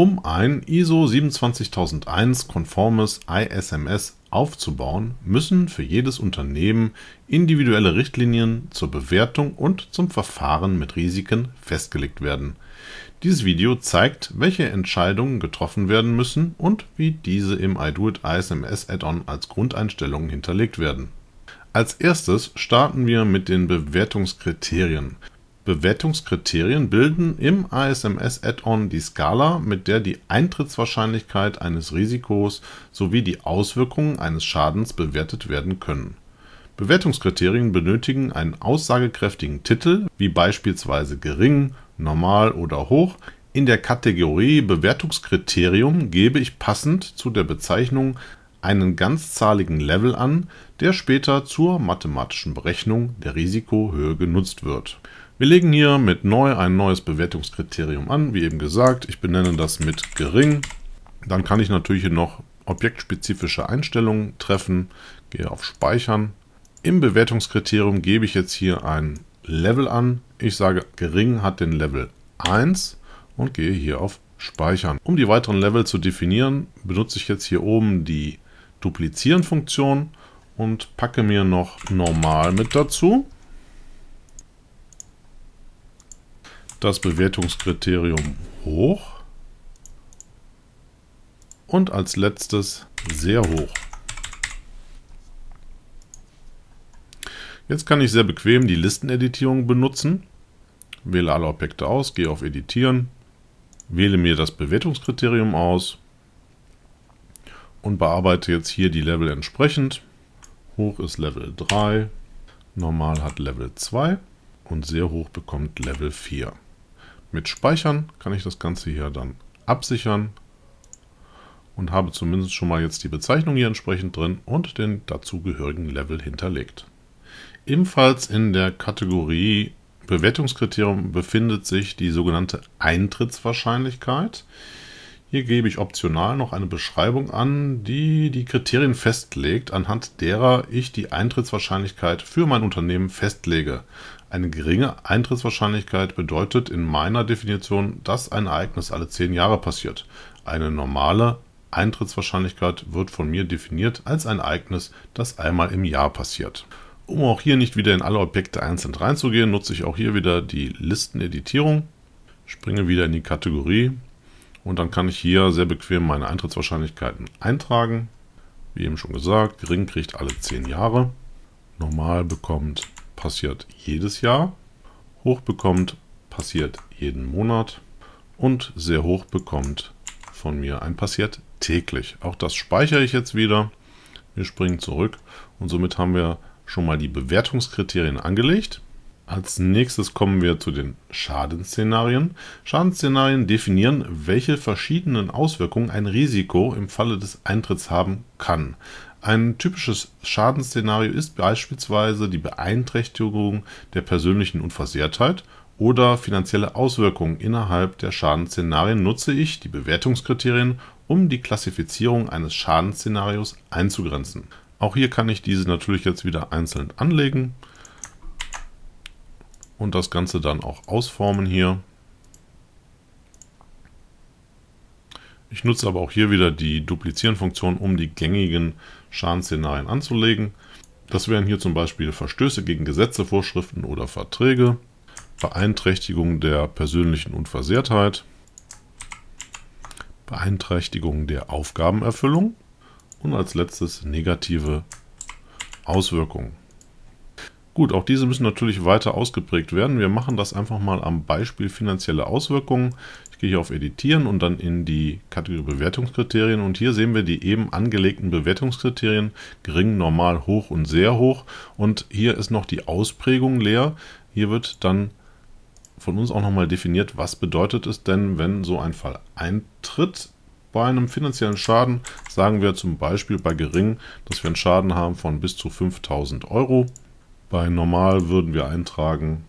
um ein ISO 27001 konformes ISMS aufzubauen, müssen für jedes Unternehmen individuelle Richtlinien zur Bewertung und zum Verfahren mit Risiken festgelegt werden. Dieses Video zeigt, welche Entscheidungen getroffen werden müssen und wie diese im iDoIt ISMS Add-on als Grundeinstellungen hinterlegt werden. Als erstes starten wir mit den Bewertungskriterien. Bewertungskriterien bilden im asms add on die Skala, mit der die Eintrittswahrscheinlichkeit eines Risikos sowie die Auswirkungen eines Schadens bewertet werden können. Bewertungskriterien benötigen einen aussagekräftigen Titel, wie beispielsweise gering, normal oder hoch. In der Kategorie Bewertungskriterium gebe ich passend zu der Bezeichnung einen ganzzahligen Level an, der später zur mathematischen Berechnung der Risikohöhe genutzt wird. Wir legen hier mit neu ein neues Bewertungskriterium an, wie eben gesagt. Ich benenne das mit gering. Dann kann ich natürlich noch objektspezifische Einstellungen treffen. Gehe auf Speichern. Im Bewertungskriterium gebe ich jetzt hier ein Level an. Ich sage gering hat den Level 1 und gehe hier auf Speichern. Um die weiteren Level zu definieren, benutze ich jetzt hier oben die Duplizieren-Funktion und packe mir noch normal mit dazu. das Bewertungskriterium hoch und als letztes sehr hoch. Jetzt kann ich sehr bequem die Listeneditierung benutzen. Wähle alle Objekte aus, gehe auf Editieren, wähle mir das Bewertungskriterium aus und bearbeite jetzt hier die Level entsprechend. Hoch ist Level 3, normal hat Level 2 und sehr hoch bekommt Level 4. Mit Speichern kann ich das Ganze hier dann absichern und habe zumindest schon mal jetzt die Bezeichnung hier entsprechend drin und den dazugehörigen Level hinterlegt. Ebenfalls in der Kategorie Bewertungskriterium befindet sich die sogenannte Eintrittswahrscheinlichkeit. Hier gebe ich optional noch eine Beschreibung an, die die Kriterien festlegt, anhand derer ich die Eintrittswahrscheinlichkeit für mein Unternehmen festlege. Eine geringe Eintrittswahrscheinlichkeit bedeutet in meiner Definition, dass ein Ereignis alle zehn Jahre passiert. Eine normale Eintrittswahrscheinlichkeit wird von mir definiert als ein Ereignis, das einmal im Jahr passiert. Um auch hier nicht wieder in alle Objekte einzeln reinzugehen, nutze ich auch hier wieder die Listeneditierung, springe wieder in die Kategorie und dann kann ich hier sehr bequem meine Eintrittswahrscheinlichkeiten eintragen. Wie eben schon gesagt, gering kriegt alle 10 Jahre, normal bekommt passiert jedes Jahr, hoch bekommt passiert jeden Monat und sehr hoch bekommt von mir ein passiert täglich. Auch das speichere ich jetzt wieder. Wir springen zurück und somit haben wir schon mal die Bewertungskriterien angelegt. Als nächstes kommen wir zu den Schadensszenarien. Schadensszenarien definieren, welche verschiedenen Auswirkungen ein Risiko im Falle des Eintritts haben kann. Ein typisches Schadensszenario ist beispielsweise die Beeinträchtigung der persönlichen Unversehrtheit oder finanzielle Auswirkungen. Innerhalb der Schadensszenarien nutze ich die Bewertungskriterien, um die Klassifizierung eines Schadensszenarios einzugrenzen. Auch hier kann ich diese natürlich jetzt wieder einzeln anlegen und das Ganze dann auch ausformen hier. Ich nutze aber auch hier wieder die Duplizieren-Funktion, um die gängigen Schadensszenarien anzulegen. Das wären hier zum Beispiel Verstöße gegen Gesetze, Vorschriften oder Verträge, Beeinträchtigung der persönlichen Unversehrtheit, Beeinträchtigung der Aufgabenerfüllung und als letztes negative Auswirkungen. Gut, auch diese müssen natürlich weiter ausgeprägt werden. Wir machen das einfach mal am Beispiel finanzielle Auswirkungen gehe hier auf Editieren und dann in die Kategorie Bewertungskriterien und hier sehen wir die eben angelegten Bewertungskriterien gering, normal, hoch und sehr hoch und hier ist noch die Ausprägung leer. Hier wird dann von uns auch nochmal definiert, was bedeutet es denn, wenn so ein Fall eintritt. Bei einem finanziellen Schaden sagen wir zum Beispiel bei gering, dass wir einen Schaden haben von bis zu 5000 Euro. Bei normal würden wir eintragen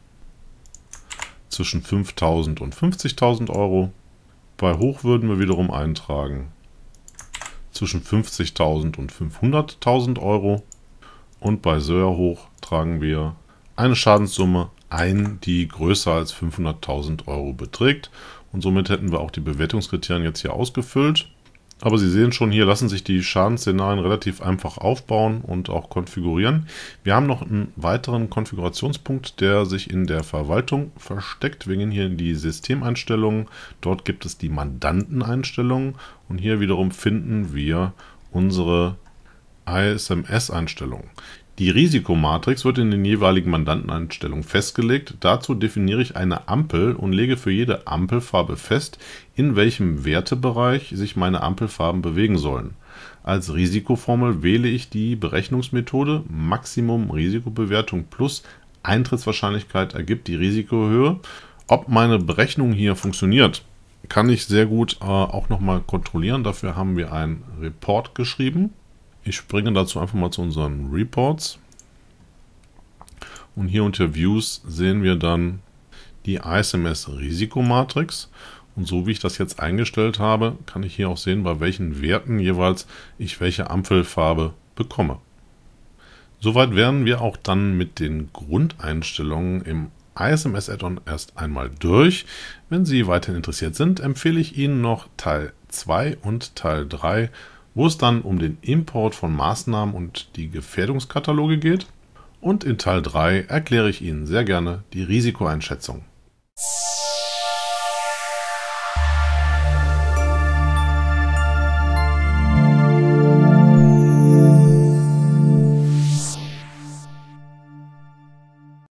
zwischen 5.000 und 50.000 Euro. Bei hoch würden wir wiederum eintragen zwischen 50.000 und 500.000 Euro. Und bei Söer hoch tragen wir eine Schadenssumme ein, die größer als 500.000 Euro beträgt. Und somit hätten wir auch die Bewertungskriterien jetzt hier ausgefüllt. Aber Sie sehen schon, hier lassen sich die Schadensszenarien relativ einfach aufbauen und auch konfigurieren. Wir haben noch einen weiteren Konfigurationspunkt, der sich in der Verwaltung versteckt. Wir gehen hier in die Systemeinstellungen. Dort gibt es die Mandanteneinstellungen und hier wiederum finden wir unsere ISMS-Einstellungen. Die Risikomatrix wird in den jeweiligen Mandanteneinstellungen festgelegt. Dazu definiere ich eine Ampel und lege für jede Ampelfarbe fest, in welchem Wertebereich sich meine Ampelfarben bewegen sollen. Als Risikoformel wähle ich die Berechnungsmethode Maximum Risikobewertung plus Eintrittswahrscheinlichkeit ergibt die Risikohöhe. Ob meine Berechnung hier funktioniert, kann ich sehr gut äh, auch nochmal kontrollieren. Dafür haben wir einen Report geschrieben. Ich springe dazu einfach mal zu unseren Reports. Und hier unter Views sehen wir dann die ISMS Risikomatrix. Und so wie ich das jetzt eingestellt habe, kann ich hier auch sehen, bei welchen Werten jeweils ich welche Ampelfarbe bekomme. Soweit wären wir auch dann mit den Grundeinstellungen im ISMS Add-on erst einmal durch. Wenn Sie weiterhin interessiert sind, empfehle ich Ihnen noch Teil 2 und Teil 3 wo es dann um den Import von Maßnahmen und die Gefährdungskataloge geht. Und in Teil 3 erkläre ich Ihnen sehr gerne die Risikoeinschätzung.